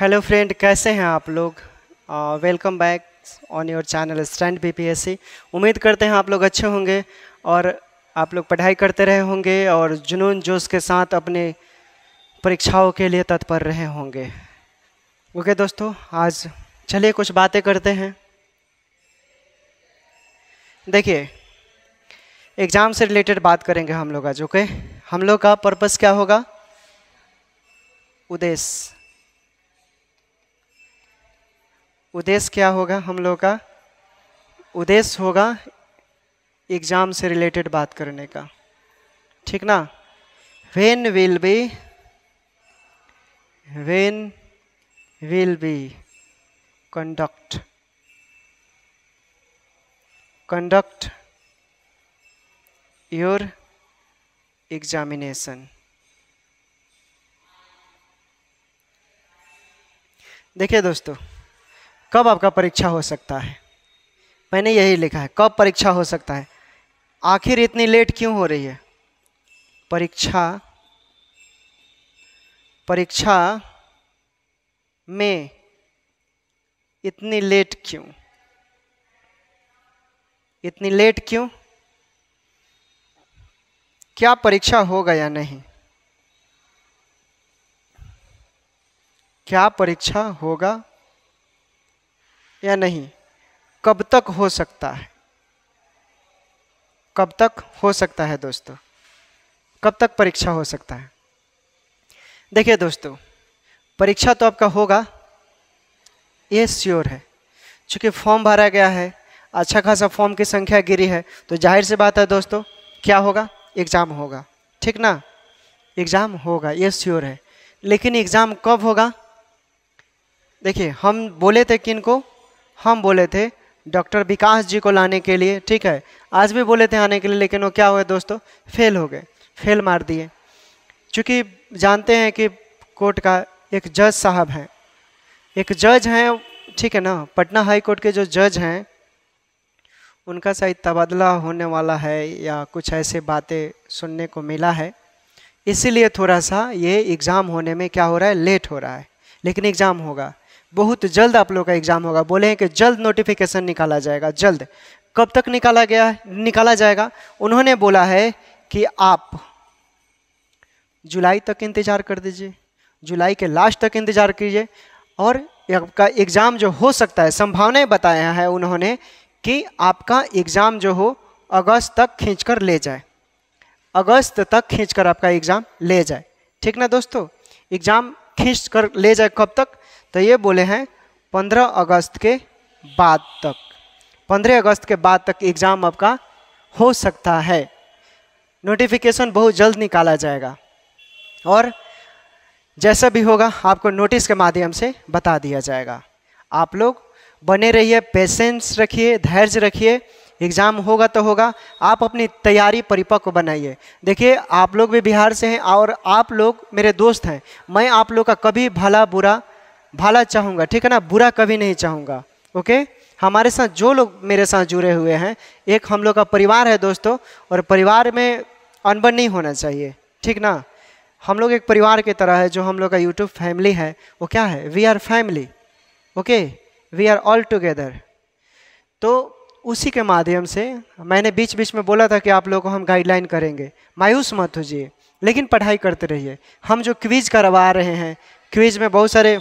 Hello friend कैसे हैं आप लोग welcome back on your channel stand BPSC उम्मीद करते हैं आप लोग अच्छे होंगे और आप लोग पढ़ाई करते रहे होंगे और जुनून जोश के साथ अपने परीक्षाओं के लिए तत्पर रहे होंगे ओके okay, दोस्तों आज चलिए कुछ बातें करते हैं देखिए एग्ज़ाम से रिलेटेड बात करेंगे हम लोग आज ओके okay? हम लोग का पर्पस क्या होगा उद्देश्य उद्देश्य क्या होगा हम लोग का उद्देश्य होगा एग्ज़ाम से रिलेटेड बात करने का ठीक ना when will be when will be conduct conduct your examination देखिए दोस्तों कब आपका परीक्षा हो सकता है मैंने यही लिखा है कब परीक्षा हो सकता है आखिर इतनी लेट क्यों हो रही है परीक्षा परीक्षा में इतनी लेट क्यों इतनी लेट क्यों क्या परीक्षा होगा या नहीं क्या परीक्षा होगा या नहीं कब तक हो सकता है कब तक हो सकता है दोस्तों कब तक परीक्षा हो सकता है देखिए दोस्तों परीक्षा तो आपका होगा ये श्योर है चूँकि फॉर्म भरा गया है अच्छा खासा फॉर्म की संख्या गिरी है तो जाहिर सी बात है दोस्तों क्या होगा एग्ज़ाम होगा ठीक ना एग्ज़ाम होगा ये श्योर है लेकिन एग्ज़ाम कब होगा देखिए हम बोले थे किन को हम बोले थे डॉक्टर विकास जी को लाने के लिए ठीक है आज भी बोले थे आने के लिए लेकिन वो क्या हुए दोस्तों फेल हो गए फेल मार दिए चूँकि जानते हैं कि कोर्ट का एक जज साहब हैं एक जज हैं ठीक है ना पटना हाई कोर्ट के जो जज हैं उनका शायद तबादला होने वाला है या कुछ ऐसे बातें सुनने को मिला है इसीलिए थोड़ा सा ये एग्ज़ाम होने में क्या हो रहा है लेट हो रहा है लेकिन एग्ज़ाम होगा बहुत जल्द आप लोग का एग्जाम होगा बोले हैं कि जल्द नोटिफिकेशन निकाला जाएगा जल्द कब तक निकाला गया निकाला जाएगा उन्होंने बोला है कि आप जुलाई तक इंतज़ार कर दीजिए जुलाई के लास्ट तक इंतज़ार कीजिए और आपका एग्ज़ाम जो हो सकता है संभावनाएं बताया है उन्होंने कि आपका एग्ज़ाम जो हो अगस्त तक खींच कर ले जाए अगस्त तक खींच कर आपका एग्ज़ाम ले जाए ठीक ना दोस्तों एग्ज़ाम खींच कर ले जाए कब तक तो ये बोले हैं पंद्रह अगस्त के बाद तक पंद्रह अगस्त के बाद तक एग्ज़ाम आपका हो सकता है नोटिफिकेशन बहुत जल्द निकाला जाएगा और जैसा भी होगा आपको नोटिस के माध्यम से बता दिया जाएगा आप लोग बने रहिए पेशेंस रखिए धैर्य रखिए एग्ज़ाम होगा तो होगा आप अपनी तैयारी परिपक्व बनाइए देखिए आप लोग भी बिहार से हैं और आप लोग मेरे दोस्त हैं मैं आप लोग का कभी भला बुरा भला चाहूँगा ठीक है ना बुरा कभी नहीं चाहूँगा ओके हमारे साथ जो लोग मेरे साथ जुड़े हुए हैं एक हम लोग का परिवार है दोस्तों और परिवार में अनबन नहीं होना चाहिए ठीक ना हम लोग एक परिवार की तरह है जो हम लोग का यूट्यूब फैमिली है वो क्या है we are family okay we are all together तो उसी के माध्यम से मैंने बीच बीच में बोला था कि आप लोगों को हम गाइडलाइन करेंगे मायूस मत हो लेकिन पढ़ाई करते रहिए हम जो क्विज करवा रहे हैं क्विज में बहुत सारे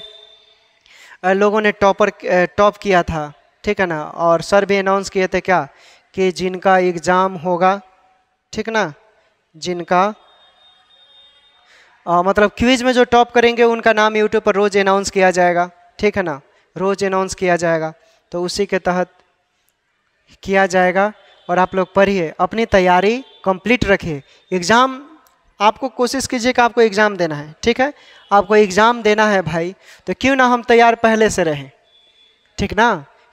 लोगों ने टॉपर टॉप किया था ठीक है ना और सर भी अनाउंस किए थे क्या कि जिनका एग्ज़ाम होगा ठीक ना जिनका आ, मतलब क्विज में जो टॉप करेंगे उनका नाम यूट्यूब पर रोज़ अनाउंस किया जाएगा ठीक है ना रोज़ अनाउंस किया जाएगा तो उसी के तहत किया जाएगा और आप लोग पढ़िए अपनी तैयारी कंप्लीट रखिए एग्ज़ाम आपको कोशिश कीजिए कि आपको एग्ज़ाम देना है ठीक है आपको एग्ज़ाम देना है भाई तो क्यों ना हम तैयार पहले से रहें ठीक ना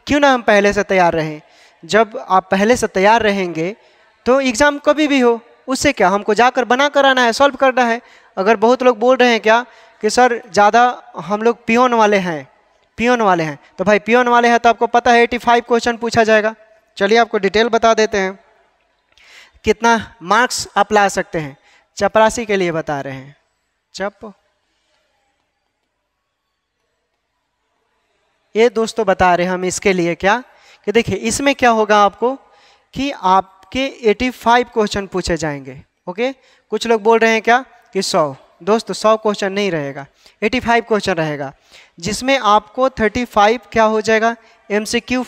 क्यों ना हम पहले से तैयार रहें जब आप पहले से तैयार रहेंगे तो एग्ज़ाम कभी भी हो उससे क्या हमको जाकर बना कर आना है सॉल्व करना है अगर बहुत लोग बोल रहे हैं क्या कि सर ज़्यादा हम लोग पियोन वाले हैं पियोन वाले हैं तो भाई पियोन वाले हैं तो आपको पता है एटी फाइव क्वेश्चन पूछा जाएगा चलिए आपको डिटेल बता देते हैं कितना मार्क्स आप ला सकते हैं चपरासी के लिए बता रहे हैं चप ये दोस्तों बता रहे हैं हम इसके लिए क्या कि देखिए इसमें क्या होगा आपको कि आपके 85 क्वेश्चन पूछे जाएंगे ओके कुछ लोग बोल रहे हैं क्या कि 100 दोस्तों 100 क्वेश्चन नहीं रहेगा 85 क्वेश्चन रहेगा जिसमें आपको 35 क्या हो जाएगा एम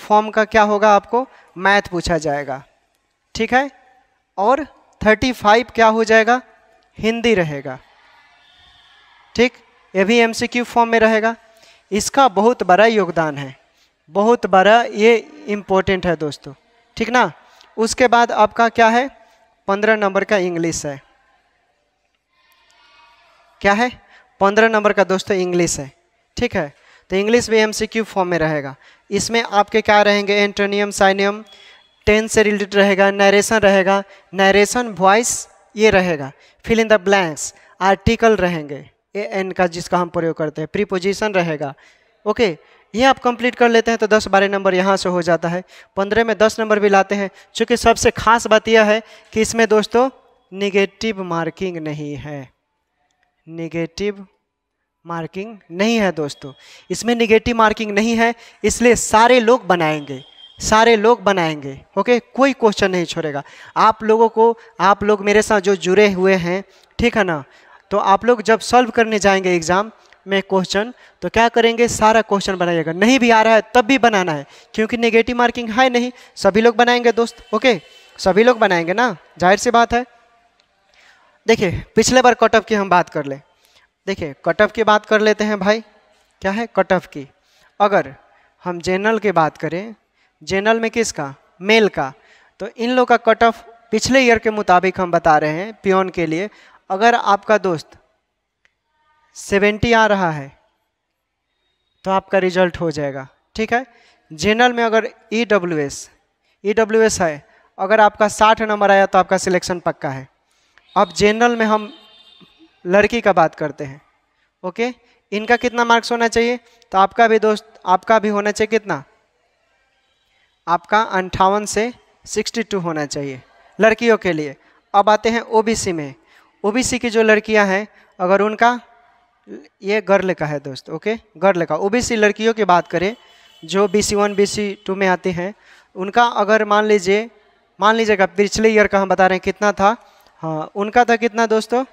फॉर्म का क्या होगा आपको मैथ पूछा जाएगा ठीक है और 35 क्या हो जाएगा हिंदी रहेगा ठीक ये भी एम फॉर्म में रहेगा इसका बहुत बड़ा योगदान है बहुत बड़ा ये इम्पोर्टेंट है दोस्तों ठीक ना उसके बाद आपका क्या है पंद्रह नंबर का इंग्लिश है क्या है पंद्रह नंबर का दोस्तों इंग्लिश है ठीक है तो इंग्लिश भी एम फॉर्म में रहेगा इसमें आपके क्या रहेंगे एंटोनियम साइनियम टेंस से रिलेटेड रहेगा नरेशन रहेगा नरेशन वॉइस ये रहेगा fill in the blanks article रहेंगे ए एन का जिसका हम प्रयोग करते हैं प्रीपोजिशन रहेगा ओके ये आप कंप्लीट कर लेते हैं तो दस बारह नंबर यहाँ से हो जाता है पंद्रह में दस नंबर भी लाते हैं चूँकि सबसे खास बात यह है कि इसमें दोस्तों निगेटिव मार्किंग नहीं है निगेटिव मार्किंग नहीं है दोस्तों इसमें निगेटिव मार्किंग नहीं है इसलिए सारे लोग बनाएंगे सारे लोग बनाएंगे ओके कोई क्वेश्चन नहीं छोड़ेगा आप लोगों को आप लोग मेरे साथ जो जुड़े हुए हैं ठीक है ना तो आप लोग जब सॉल्व करने जाएंगे एग्ज़ाम में क्वेश्चन तो क्या करेंगे सारा क्वेश्चन बनाइएगा नहीं भी आ रहा है तब भी बनाना है क्योंकि नेगेटिव मार्किंग है नहीं सभी लोग बनाएंगे दोस्त ओके सभी लोग बनाएंगे ना जाहिर सी बात है देखिए पिछले बार कट ऑफ की हम बात कर ले देखिए कट ऑफ की बात कर लेते हैं भाई क्या है कट ऑफ की अगर हम जनरल की बात करें जनरल में किसका मेल का तो इन लोग का कट ऑफ पिछले ईयर के मुताबिक हम बता रहे हैं पियोन के लिए अगर आपका दोस्त सेवेंटी आ रहा है तो आपका रिजल्ट हो जाएगा ठीक है जनरल में अगर E W S E W S है अगर आपका साठ नंबर आया तो आपका सिलेक्शन पक्का है अब जनरल में हम लड़की का बात करते हैं ओके इनका कितना मार्क्स होना चाहिए तो आपका भी दोस्त आपका भी होना चाहिए कितना आपका अंठावन से 62 होना चाहिए लड़कियों के लिए अब आते हैं ओबीसी में ओबीसी की जो लड़कियां हैं अगर उनका ये गर्ल का है दोस्त ओके गर्ल का ओबीसी लड़कियों की बात करें जो B C one B C two में आती हैं उनका अगर मान लीजिए मान लीजिएगा पिछले ईयर का हम बता रहे हैं कितना था हाँ उनका था कितना दोस्तों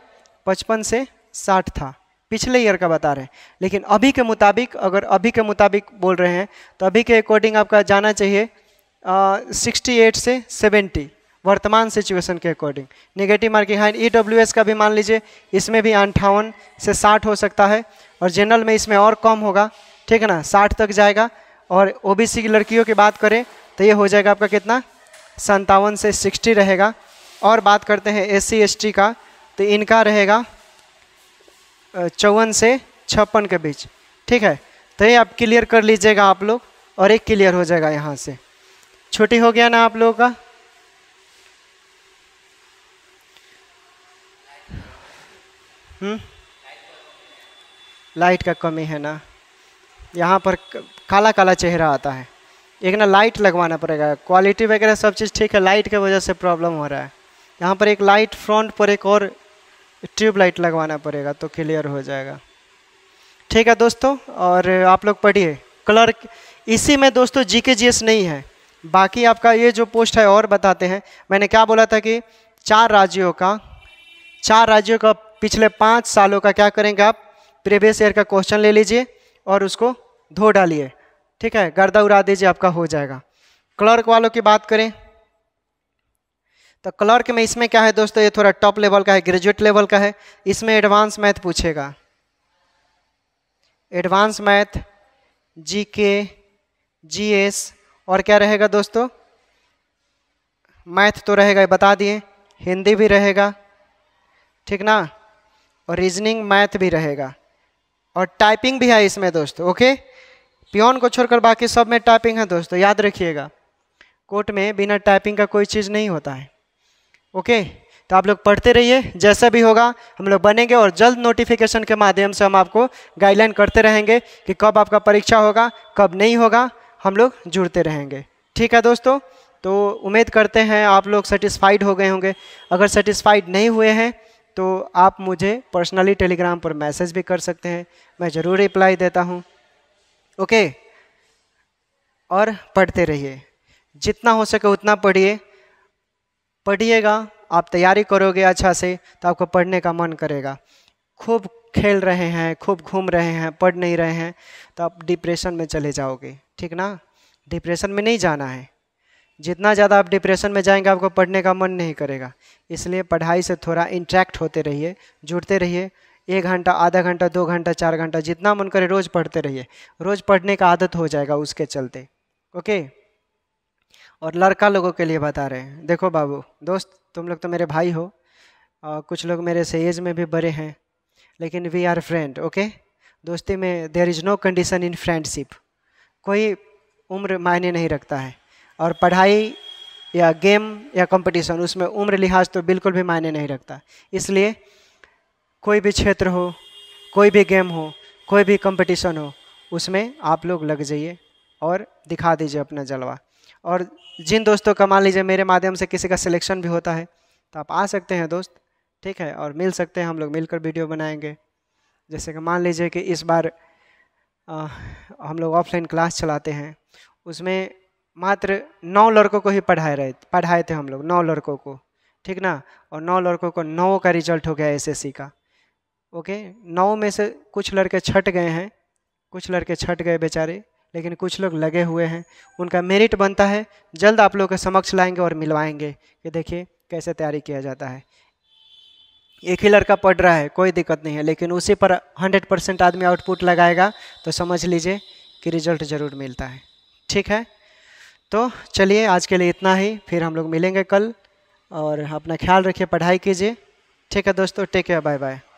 पचपन से साठ था पिछले ईयर का बता रहे हैं लेकिन अभी के मुताबिक अगर अभी के मुताबिक बोल रहे हैं तो अभी के अकॉर्डिंग आपका जाना चाहिए सिक्सटी एट से सेवेंटी वर्तमान सिचुएशन के अकॉर्डिंग नेगेटिव मार्किंग हाँ ई डब्ल्यू एस का भी मान लीजिए इसमें भी अंठावन से साठ हो सकता है और जनरल में इसमें और कम होगा ठीक है ना साठ तक जाएगा और ओ बी सी की लड़कियों की बात करें तो ये हो जाएगा आपका कितना संतावन से सिक्सटी रहेगा और बात करते हैं एस सी एस टी का तो इनका रहेगा चौवन से छप्पन के बीच ठीक है तो ये आप क्लियर कर लीजिएगा आप लोग और एक क्लियर हो जाएगा यहाँ से छुट्टी हो गया ना आप लोगों का हम्म लाइट का कमी है ना यहाँ पर काला काला चेहरा आता है एक ना लाइट लगवाना पड़ेगा क्वालिटी वगैरह सब चीज़ ठीक है लाइट के वजह से प्रॉब्लम हो रहा है यहाँ पर एक लाइट फ्रंट पर एक और ट्यूब लाइट लगवाना पड़ेगा तो क्लियर हो जाएगा ठीक है दोस्तों और आप लोग पढ़िए कलर इसी में दोस्तों जी के जी एस नहीं है बाकी आपका ये जो पोस्ट है और बताते हैं मैंने क्या बोला था कि चार राज्यों का चार राज्यों का पिछले पाँच सालों का क्या करेंगे आप प्रीवियस ईयर का क्वेश्चन ले लीजिए और उसको धो डालिए ठीक है गर्दा उड़ा दीजिए आपका हो जाएगा क्लर्क वालों की बात करें तो क्लर्क में इसमें क्या है दोस्तों ये थोड़ा टॉप लेवल का है ग्रेजुएट लेवल का है इसमें एडवांस मैथ पूछेगा advance math G K G S और क्या रहेगा दोस्तों मैथ तो रहेगा बता दिए हिंदी भी रहेगा ठीक ना और रीजनिंग मैथ भी रहेगा और टाइपिंग भी है इसमें दोस्तों ओके प्योन को छोड़कर बाकी सब में टाइपिंग है दोस्तों याद रखिएगा कोर्ट में बिना टाइपिंग का कोई चीज़ नहीं होता है ओके तो आप लोग पढ़ते रहिए जैसा भी होगा हम लोग बनेंगे और जल्द नोटिफिकेशन के माध्यम से हम आपको गाइडलाइन करते रहेंगे कि कब आपका परीक्षा होगा कब नहीं होगा हम लोग जुड़ते रहेंगे ठीक है दोस्तों तो उम्मीद करते हैं आप लोग सेटिस्फाइड हो गए होंगे अगर सेटिस्फाइड नहीं हुए हैं तो आप मुझे पर्सनली टेलीग्राम पर मैसेज भी कर सकते हैं मैं ज़रूर रिप्लाई देता हूँ ओके और पढ़ते रहिए जितना हो सके उतना पढ़िए पढ़िएगा आप तैयारी करोगे अच्छा से तो आपको पढ़ने का मन करेगा खूब खेल रहे हैं खूब घूम रहे हैं पढ़ नहीं रहे हैं तो आप डिप्रेशन में चले जाओगे ठीक ना डिप्रेशन में नहीं जाना है जितना ज़्यादा आप डिप्रेशन में जाएंगे आपको पढ़ने का मन नहीं करेगा इसलिए पढ़ाई से थोड़ा इंट्रैक्ट होते रहिए जुड़ते रहिए एक घंटा आधा घंटा दो घंटा चार घंटा जितना मन करे रोज़ पढ़ते रहिए रोज़ पढ़ने का आदत हो जाएगा उसके चलते ओके और लड़का लोगों के लिए बता रहे हैं देखो बाबू दोस्त तुम लोग तो मेरे भाई हो और कुछ लोग मेरे से एज में भी बड़े हैं लेकिन वी आर फ्रेंड ओके दोस्ती में there is no condition in friendship कोई उम्र मायने नहीं रखता है और पढ़ाई या गेम या कंपटीशन उसमें उम्र लिहाज तो बिल्कुल भी मायने नहीं रखता इसलिए कोई भी क्षेत्र हो कोई भी गेम हो कोई भी कंपटीशन हो उसमें आप लोग लग जाइए और दिखा दीजिए अपना जलवा और जिन दोस्तों का मान लीजिए मेरे माध्यम से किसी का सिलेक्शन भी होता है तो आप आ सकते हैं दोस्त ठीक है और मिल सकते हैं हम लोग मिलकर वीडियो बनाएंगे जैसे कि मान लीजिए कि इस बार आ, हम लोग ऑफलाइन क्लास चलाते हैं उसमें मात्र नौ लड़कों को ही पढ़ाए रहे पढ़ाए थे हम लोग नौ लड़कों को ठीक ना और नौ लड़कों को नौ का रिजल्ट हो गया एस का ओके नौ में से कुछ लड़के छट गए हैं कुछ लड़के छट गए बेचारे लेकिन कुछ लोग लगे हुए हैं उनका मेरिट बनता है जल्द आप लोग के समक्ष लाएंगे और मिलवाएंगे कि देखिए कैसे तैयारी किया जाता है एक ही लड़का पढ़ रहा है कोई दिक्कत नहीं है लेकिन उसी पर 100 परसेंट आदमी आउटपुट लगाएगा तो समझ लीजिए कि रिजल्ट ज़रूर मिलता है ठीक है तो चलिए आज के लिए इतना ही फिर हम लोग मिलेंगे कल और अपना ख्याल रखिए पढ़ाई कीजिए ठीक है दोस्तों टेक केयर बाय बाय